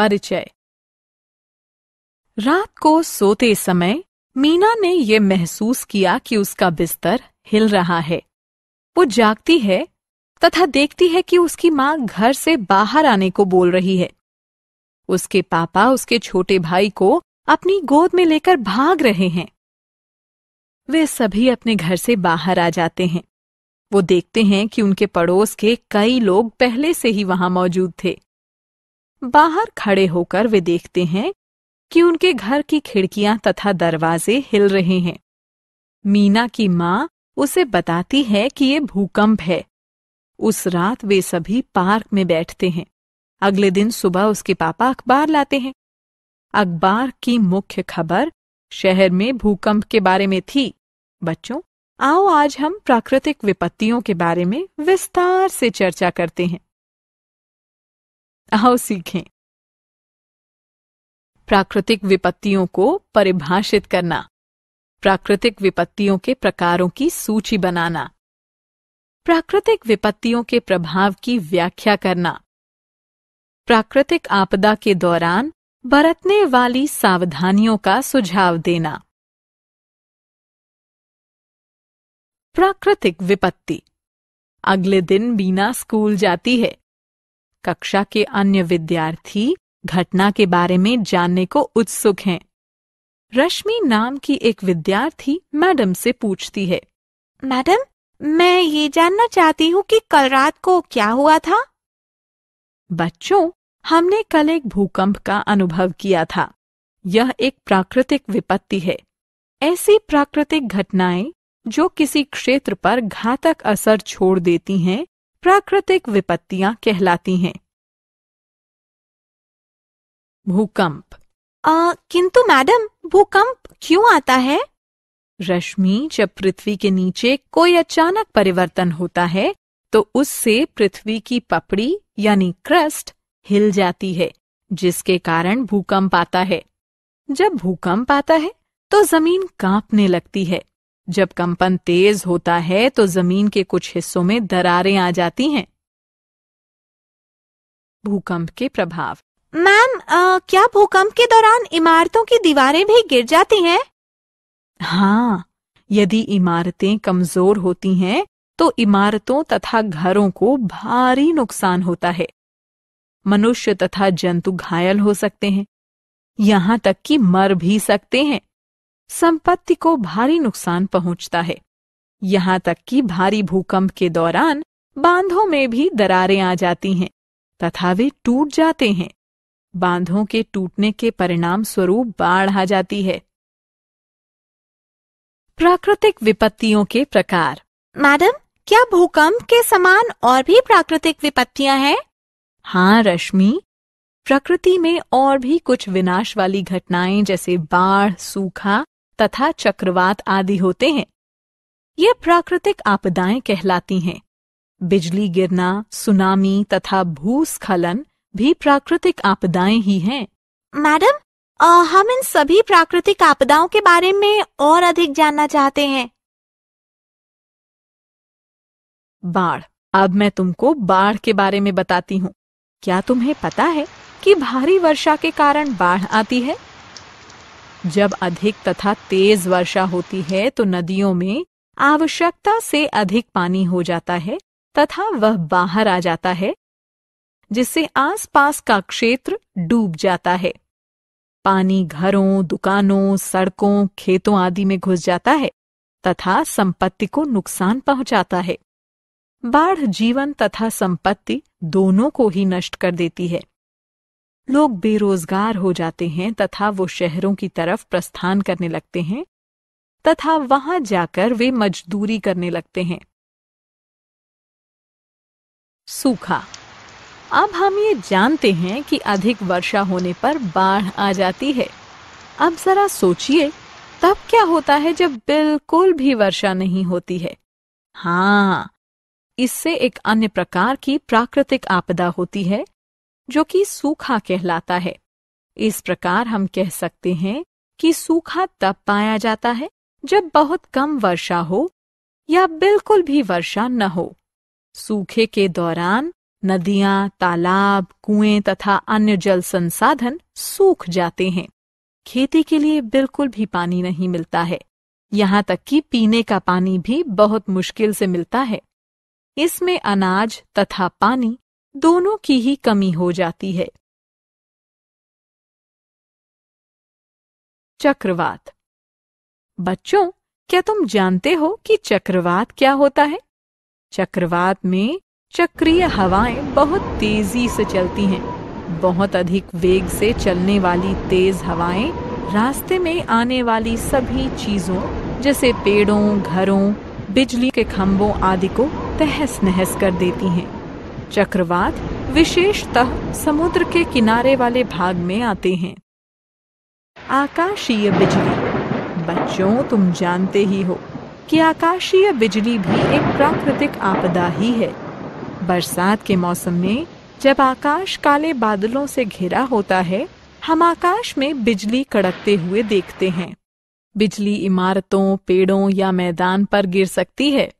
परिचय रात को सोते समय मीना ने ये महसूस किया कि उसका बिस्तर हिल रहा है वो जागती है तथा देखती है कि उसकी माँ घर से बाहर आने को बोल रही है उसके पापा उसके छोटे भाई को अपनी गोद में लेकर भाग रहे हैं वे सभी अपने घर से बाहर आ जाते हैं वो देखते हैं कि उनके पड़ोस के कई लोग पहले से ही वहां मौजूद थे बाहर खड़े होकर वे देखते हैं कि उनके घर की खिड़कियां तथा दरवाजे हिल रहे हैं मीना की माँ उसे बताती है कि ये भूकंप है उस रात वे सभी पार्क में बैठते हैं अगले दिन सुबह उसके पापा अखबार लाते हैं अखबार की मुख्य खबर शहर में भूकंप के बारे में थी बच्चों आओ आज हम प्राकृतिक विपत्तियों के बारे में विस्तार से चर्चा करते हैं आओ सीखें प्राकृतिक विपत्तियों को परिभाषित करना प्राकृतिक विपत्तियों के प्रकारों की सूची बनाना प्राकृतिक विपत्तियों के प्रभाव की व्याख्या करना प्राकृतिक आपदा के दौरान बरतने वाली सावधानियों का सुझाव देना प्राकृतिक विपत्ति अगले दिन बीना स्कूल जाती है कक्षा के अन्य विद्यार्थी घटना के बारे में जानने को उत्सुक हैं। रश्मि नाम की एक विद्यार्थी मैडम से पूछती है मैडम मैं ये जानना चाहती हूँ कि कल रात को क्या हुआ था बच्चों हमने कल एक भूकंप का अनुभव किया था यह एक प्राकृतिक विपत्ति है ऐसी प्राकृतिक घटनाएं जो किसी क्षेत्र पर घातक असर छोड़ देती हैं प्राकृतिक विपत्तियां कहलाती हैं भूकंप किंतु मैडम भूकंप क्यों आता है रश्मि जब पृथ्वी के नीचे कोई अचानक परिवर्तन होता है तो उससे पृथ्वी की पपड़ी यानी क्रस्ट हिल जाती है जिसके कारण भूकंप आता है जब भूकंप आता है तो जमीन कांपने लगती है जब कंपन तेज होता है तो जमीन के कुछ हिस्सों में दरारें आ जाती हैं भूकंप के प्रभाव मैम क्या भूकंप के दौरान इमारतों की दीवारें भी गिर जाती हैं हाँ यदि इमारतें कमजोर होती हैं तो इमारतों तथा घरों को भारी नुकसान होता है मनुष्य तथा जंतु घायल हो सकते हैं यहां तक कि मर भी सकते हैं संपत्ति को भारी नुकसान पहुंचता है यहाँ तक कि भारी भूकंप के दौरान बांधों में भी दरारें आ जाती हैं तथा वे टूट जाते हैं बांधों के टूटने के परिणाम स्वरूप बाढ़ आ जाती है प्राकृतिक विपत्तियों के प्रकार मैडम क्या भूकंप के समान और भी प्राकृतिक विपत्तियां हैं हाँ रश्मि प्रकृति में और भी कुछ विनाश वाली घटनाएं जैसे बाढ़ सूखा तथा चक्रवात आदि होते हैं ये प्राकृतिक आपदाएं कहलाती हैं बिजली गिरना सुनामी तथा भूस्खलन भी प्राकृतिक आपदाएं ही हैं मैडम हम इन सभी प्राकृतिक आपदाओं के बारे में और अधिक जानना चाहते हैं बाढ़ अब मैं तुमको बाढ़ के बारे में बताती हूँ क्या तुम्हें पता है कि भारी वर्षा के कारण बाढ़ आती है जब अधिक तथा तेज वर्षा होती है तो नदियों में आवश्यकता से अधिक पानी हो जाता है तथा वह बाहर आ जाता है जिससे आसपास का क्षेत्र डूब जाता है पानी घरों दुकानों सड़कों खेतों आदि में घुस जाता है तथा संपत्ति को नुकसान पहुंचाता है बाढ़ जीवन तथा संपत्ति दोनों को ही नष्ट कर देती है लोग बेरोजगार हो जाते हैं तथा वो शहरों की तरफ प्रस्थान करने लगते हैं तथा वहां जाकर वे मजदूरी करने लगते हैं सूखा अब हम ये जानते हैं कि अधिक वर्षा होने पर बाढ़ आ जाती है अब जरा सोचिए तब क्या होता है जब बिल्कुल भी वर्षा नहीं होती है हाँ इससे एक अन्य प्रकार की प्राकृतिक आपदा होती है जो कि सूखा कहलाता है इस प्रकार हम कह सकते हैं कि सूखा तब पाया जाता है जब बहुत कम वर्षा हो या बिल्कुल भी वर्षा न हो सूखे के दौरान नदियां तालाब कुएं तथा अन्य जल संसाधन सूख जाते हैं खेती के लिए बिल्कुल भी पानी नहीं मिलता है यहाँ तक कि पीने का पानी भी बहुत मुश्किल से मिलता है इसमें अनाज तथा पानी दोनों की ही कमी हो जाती है चक्रवात बच्चों क्या तुम जानते हो कि चक्रवात क्या होता है चक्रवात में चक्रीय हवाएं बहुत तेजी से चलती हैं बहुत अधिक वेग से चलने वाली तेज हवाएं रास्ते में आने वाली सभी चीजों जैसे पेड़ों घरों बिजली के खम्भों आदि को तहस नहस कर देती हैं चक्रवात विशेषतः समुद्र के किनारे वाले भाग में आते हैं आकाशीय बिजली बच्चों तुम जानते ही हो कि आकाशीय बिजली भी एक प्राकृतिक आपदा ही है बरसात के मौसम में जब आकाश काले बादलों से घिरा होता है हम आकाश में बिजली कड़कते हुए देखते हैं बिजली इमारतों पेड़ों या मैदान पर गिर सकती है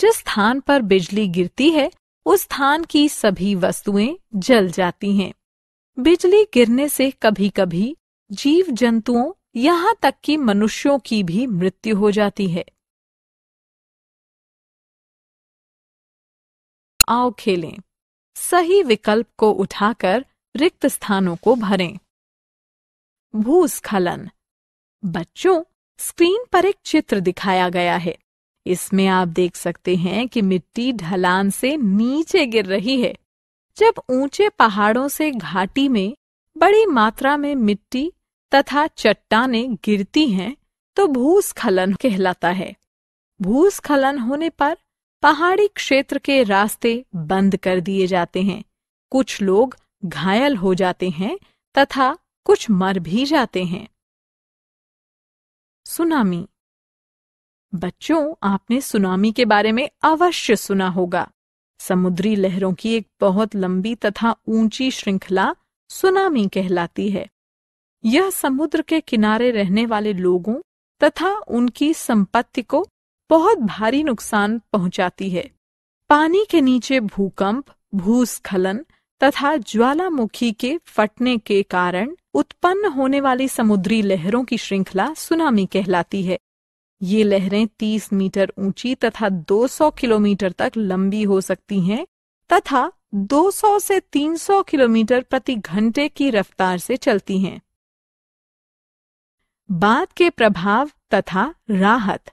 जिस स्थान पर बिजली गिरती है उस स्थान की सभी वस्तुएं जल जाती हैं बिजली गिरने से कभी कभी जीव जंतुओं यहाँ तक कि मनुष्यों की भी मृत्यु हो जाती है आओ खेलें सही विकल्प को उठाकर रिक्त स्थानों को भरें भूस्खलन बच्चों स्क्रीन पर एक चित्र दिखाया गया है इसमें आप देख सकते हैं कि मिट्टी ढलान से नीचे गिर रही है जब ऊंचे पहाड़ों से घाटी में बड़ी मात्रा में मिट्टी तथा चट्टाने गिरती हैं तो भूस्खलन कहलाता है भूस्खलन होने पर पहाड़ी क्षेत्र के रास्ते बंद कर दिए जाते हैं कुछ लोग घायल हो जाते हैं तथा कुछ मर भी जाते हैं सुनामी बच्चों आपने सुनामी के बारे में अवश्य सुना होगा समुद्री लहरों की एक बहुत लंबी तथा ऊंची श्रृंखला सुनामी कहलाती है यह समुद्र के किनारे रहने वाले लोगों तथा उनकी संपत्ति को बहुत भारी नुकसान पहुंचाती है पानी के नीचे भूकंप भूस्खलन तथा ज्वालामुखी के फटने के कारण उत्पन्न होने वाली समुद्री लहरों की श्रृंखला सुनामी कहलाती है ये लहरें 30 मीटर ऊंची तथा 200 किलोमीटर तक लंबी हो सकती हैं तथा 200 से 300 किलोमीटर प्रति घंटे की रफ्तार से चलती हैं बाद के प्रभाव तथा राहत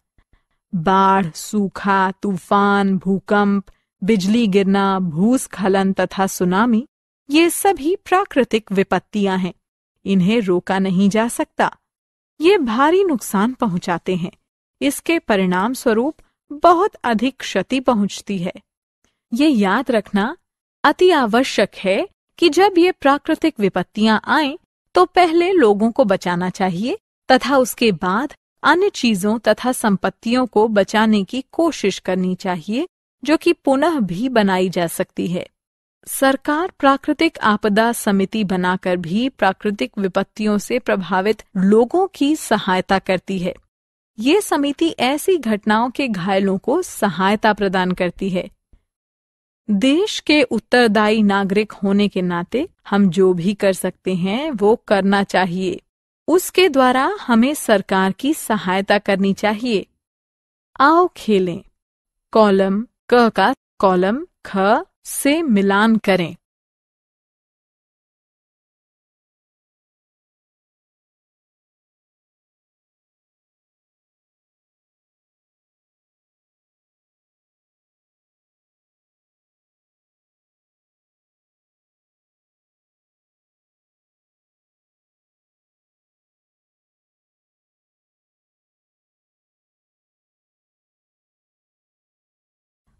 बाढ़ सूखा तूफान भूकंप बिजली गिरना भूस्खलन तथा सुनामी ये सभी प्राकृतिक विपत्तियां हैं इन्हें रोका नहीं जा सकता ये भारी नुकसान पहुंचाते हैं इसके परिणाम स्वरूप बहुत अधिक क्षति पहुंचती है ये याद रखना अति आवश्यक है कि जब ये प्राकृतिक विपत्तियां आए तो पहले लोगों को बचाना चाहिए तथा उसके बाद अन्य चीजों तथा संपत्तियों को बचाने की कोशिश करनी चाहिए जो कि पुनः भी बनाई जा सकती है सरकार प्राकृतिक आपदा समिति बनाकर भी प्राकृतिक विपत्तियों से प्रभावित लोगों की सहायता करती है ये समिति ऐसी घटनाओं के घायलों को सहायता प्रदान करती है देश के उत्तरदायी नागरिक होने के नाते हम जो भी कर सकते हैं वो करना चाहिए उसके द्वारा हमें सरकार की सहायता करनी चाहिए आओ खेलें कॉलम क का कॉलम ख से मिलान करें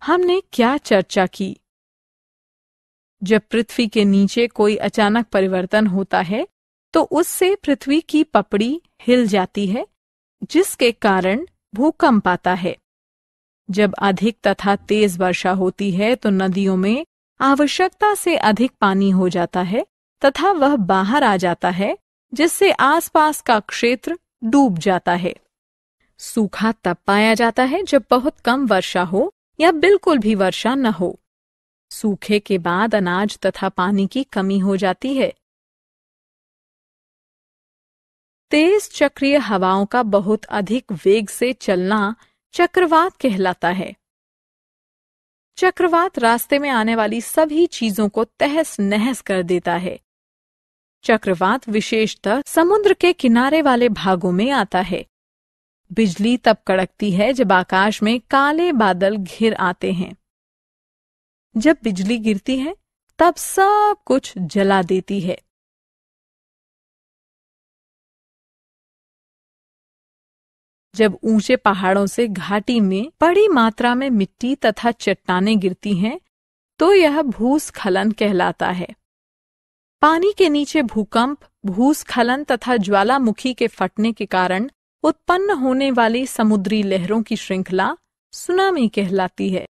हमने क्या चर्चा की जब पृथ्वी के नीचे कोई अचानक परिवर्तन होता है तो उससे पृथ्वी की पपड़ी हिल जाती है जिसके कारण भूकंप आता है जब अधिक तथा तेज वर्षा होती है तो नदियों में आवश्यकता से अधिक पानी हो जाता है तथा वह बाहर आ जाता है जिससे आसपास का क्षेत्र डूब जाता है सूखा तब पाया जाता है जब बहुत कम वर्षा हो या बिल्कुल भी वर्षा न हो सूखे के बाद अनाज तथा पानी की कमी हो जाती है तेज चक्रीय हवाओं का बहुत अधिक वेग से चलना चक्रवात कहलाता है चक्रवात रास्ते में आने वाली सभी चीजों को तहस नहस कर देता है चक्रवात विशेषतः समुद्र के किनारे वाले भागों में आता है बिजली तब कड़कती है जब आकाश में काले बादल घिर आते हैं जब बिजली गिरती है तब सब कुछ जला देती है जब ऊंचे पहाड़ों से घाटी में बड़ी मात्रा में मिट्टी तथा चट्टाने गिरती हैं, तो यह भूस्खलन कहलाता है पानी के नीचे भूकंप भूस्खलन तथा ज्वालामुखी के फटने के कारण उत्पन्न होने वाली समुद्री लहरों की श्रृंखला सुनामी कहलाती है